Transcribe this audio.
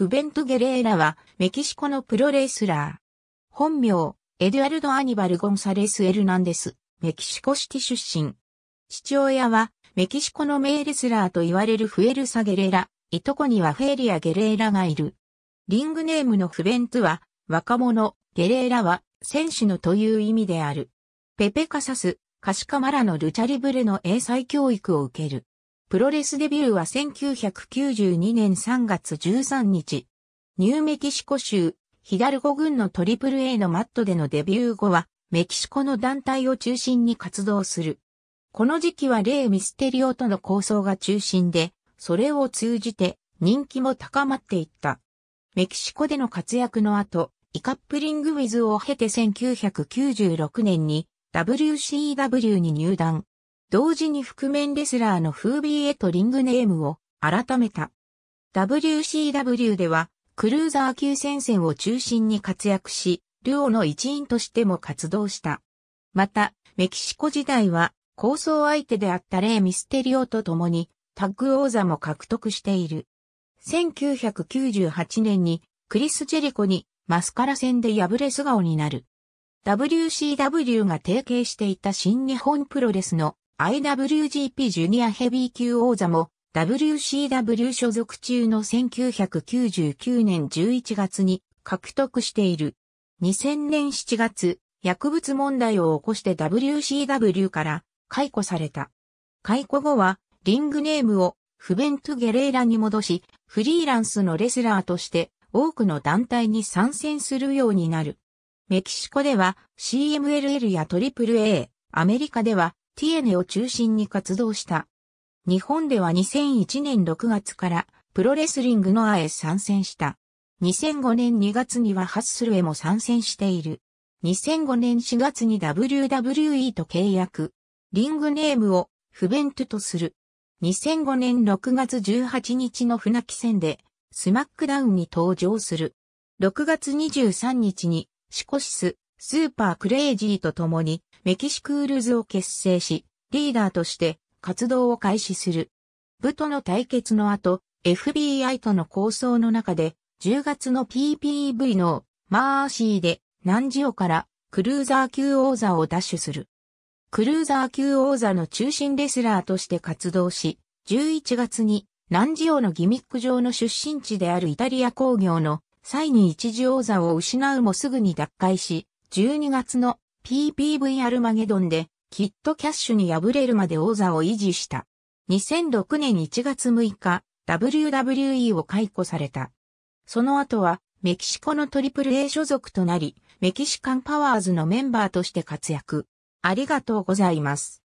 フベント・ゲレーラは、メキシコのプロレスラー。本名、エドゥアルド・アニバル・ゴンサレス・エルナンデス、メキシコシティ出身。父親は、メキシコの名レスラーと言われるフエルサ・ゲレラ、いとこにはフェリア・ゲレーラがいる。リングネームのフベントは、若者、ゲレーラは、戦士のという意味である。ペペカサス、カシカマラのルチャリブレの英才教育を受ける。プロレスデビューは1992年3月13日、ニューメキシコ州、ヒダルゴ軍のトリプル A のマットでのデビュー後は、メキシコの団体を中心に活動する。この時期はレイ・ミステリオとの構想が中心で、それを通じて人気も高まっていった。メキシコでの活躍の後、イカップリングウィズを経て1996年に WCW に入団。同時に覆面レスラーのフービーへとリングネームを改めた。WCW では、クルーザー級戦線を中心に活躍し、ルオの一員としても活動した。また、メキシコ時代は、構想相手であったレイ・ミステリオと共に、タッグ王座も獲得している。1998年に、クリス・ジェリコに、マスカラ戦で敗れ素顔になる。WCW が提携していた新日本プロレスの IWGP ジュニアヘビー級王座も WCW 所属中の1999年11月に獲得している。2000年7月、薬物問題を起こして WCW から解雇された。解雇後はリングネームをフベント・ゲレーラに戻し、フリーランスのレスラーとして多くの団体に参戦するようになる。メキシコでは CMLL や AAA、アメリカではティエネを中心に活動した。日本では2001年6月からプロレスリングのアへ参戦した。2005年2月にはハッスルへも参戦している。2005年4月に WWE と契約。リングネームをフベントとする。2005年6月18日の船木戦でスマックダウンに登場する。6月23日にシコシス、スーパークレイジーと共にメキシクールズを結成し、リーダーとして活動を開始する。部との対決の後、FBI との構想の中で、10月の PPV のマーシーで南ジオからクルーザー級王座を奪取する。クルーザー級王座の中心レスラーとして活動し、11月に南ジオのギミック上の出身地であるイタリア工業のサイに一時王座を失うもすぐに脱会し、12月の PPV アルマゲドンでキットキャッシュに敗れるまで王座を維持した。2006年1月6日、WWE を解雇された。その後は、メキシコのトリプル A 所属となり、メキシカンパワーズのメンバーとして活躍。ありがとうございます。